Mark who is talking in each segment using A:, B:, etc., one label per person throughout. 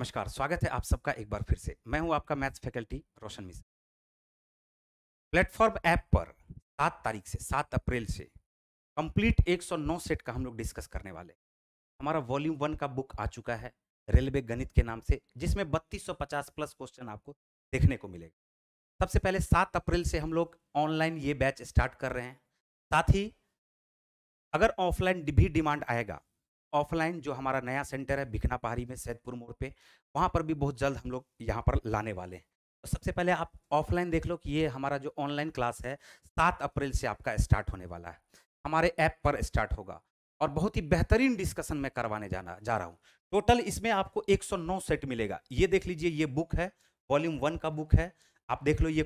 A: नमस्कार स्वागत है आप सबका एक बार फिर से मैं हूं आपका maths faculty Roshan Mishra platform app पर सात तारीख से सात अप्रैल से कंप्लीट 109 सेट का हम लोग डिस्कस करने वाले हमारा वॉल्यूम वन का बुक आ चुका है रेलवे गणित के नाम से जिसमें 3250 प्लस क्वेश्चन आपको देखने को मिलेगा सबसे पहले सात अप्रैल से हम लोग ऑनलाइन ये बैच स्टार्ट कर रहे हैं साथ ही अगर ऑफलाइन भी डिमांड आएगा ऑफलाइन जो हमारा नया सेंटर है भिखना पहाड़ी में सैदपुर मोड़ पे वहाँ पर भी बहुत जल्द हम लोग यहाँ पर लाने वाले हैं तो सबसे पहले आप ऑफलाइन देख लो कि ये हमारा जो ऑनलाइन क्लास है सात अप्रैल से आपका स्टार्ट होने वाला है हमारे ऐप पर स्टार्ट होगा और बहुत ही बेहतरीन डिस्कशन मैं करवाने जाना जा रहा हूँ टोटल इसमें आपको 109 सेट मिलेगा ये देख लीजिए ये बुक है वॉल्यूम वन का बुक है आप देख लो ये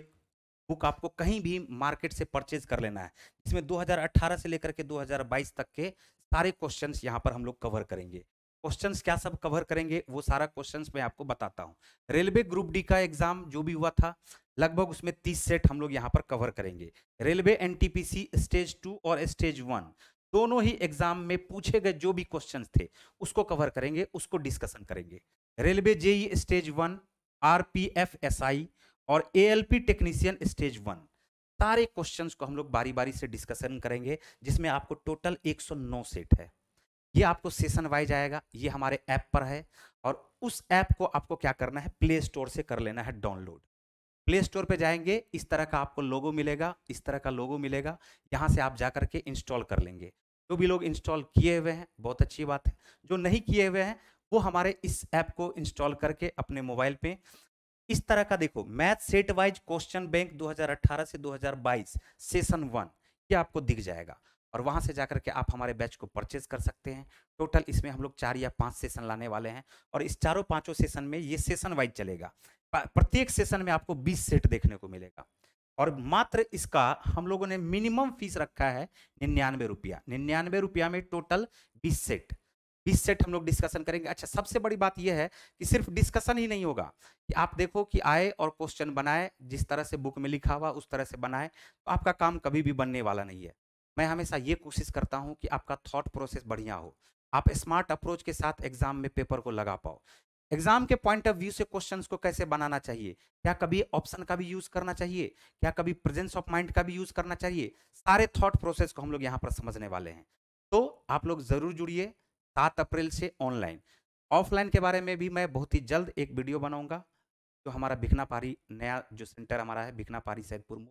A: बुक आपको कहीं भी मार्केट से परचेज कर लेना है इसमें 2018 से लेकर के 2022 तक के सारे क्वेश्चंस यहाँ पर हम लोग कवर करेंगे क्वेश्चंस क्या सब कवर करेंगे वो सारा क्वेश्चंस मैं आपको बताता हूँ रेलवे ग्रुप डी का एग्जाम जो भी हुआ था लगभग उसमें तीस सेट हम लोग यहाँ पर कवर करेंगे रेलवे एनटीपीसी स्टेज टू और स्टेज वन दोनों ही एग्जाम में पूछे गए जो भी क्वेश्चंस थे उसको कवर करेंगे उसको डिस्कशन करेंगे railway JE stage one R P F S I और A L P technician stage one सारे क्वेश्चन को हम लोग बारी बारी से डिस्कशन करेंगे जिसमें आपको टोटल 109 सेट है ये आपको सेशन वाइज आएगा ये हमारे ऐप पर है और उस ऐप को आपको क्या करना है प्ले स्टोर से कर लेना है डाउनलोड प्ले स्टोर पे जाएंगे इस तरह का आपको लोगो मिलेगा इस तरह का लोगो मिलेगा यहाँ से आप जा करके इंस्टॉल कर लेंगे जो भी लोग इंस्टॉल किए हुए हैं बहुत अच्छी बात है जो नहीं किए हुए हैं वो हमारे इस ऐप को इंस्टॉल करके अपने मोबाइल पे इस तरह का देखो math set wise question bank 2018 से 2022 सेशन वन ये आपको दिख जाएगा और वहां से जाकर के आप हमारे बैच को परचेज कर सकते हैं टोटल इसमें हम लोग चार या पांच सेशन लाने वाले हैं और इस चारों पांचों सेशन में ये सेशन वाइज चलेगा प्रत्येक सेशन में आपको 20 सेट देखने को मिलेगा और मात्र इसका हम लोगों ने मिनिमम फीस रखा है निन्यानवे रुपया निन्यानवे रुपया में टोटल बीस सेट बीस सेट हम लोग डिस्कशन करेंगे अच्छा सबसे बड़ी बात यह है कि सिर्फ डिस्कशन ही नहीं होगा कि आप देखो कि आए और क्वेश्चन बनाए जिस तरह से बुक में लिखा हुआ उस तरह से बनाए तो आपका काम कभी भी बनने वाला नहीं है मैं हमेशा ये कोशिश करता हूँ कि आपका थाट प्रोसेस बढ़िया हो आप स्मार्ट अप्रोच के साथ एग्जाम में पेपर को लगा पाओ एग्जाम के पॉइंट ऑफ व्यू से क्वेश्चंस को कैसे बनाना चाहिए क्या कभी ऑप्शन का भी यूज करना चाहिए क्या कभी प्रेजेंस ऑफ माइंड का भी यूज करना चाहिए सारे थॉट प्रोसेस को हम लोग यहाँ पर समझने वाले हैं तो आप लोग जरूर जुड़िए सात अप्रैल से ऑनलाइन ऑफलाइन के बारे में भी मैं बहुत ही जल्द एक वीडियो बनाऊंगा जो हमारा भिखना पारी नया जो सेंटर हमारा है भिखना पारी सैदपुर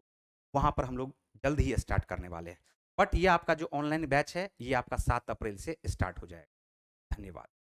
A: वहाँ पर हम लोग जल्द ही स्टार्ट करने वाले हैं बट ये आपका जो ऑनलाइन बैच है ये आपका सात अप्रैल से स्टार्ट हो जाएगा धन्यवाद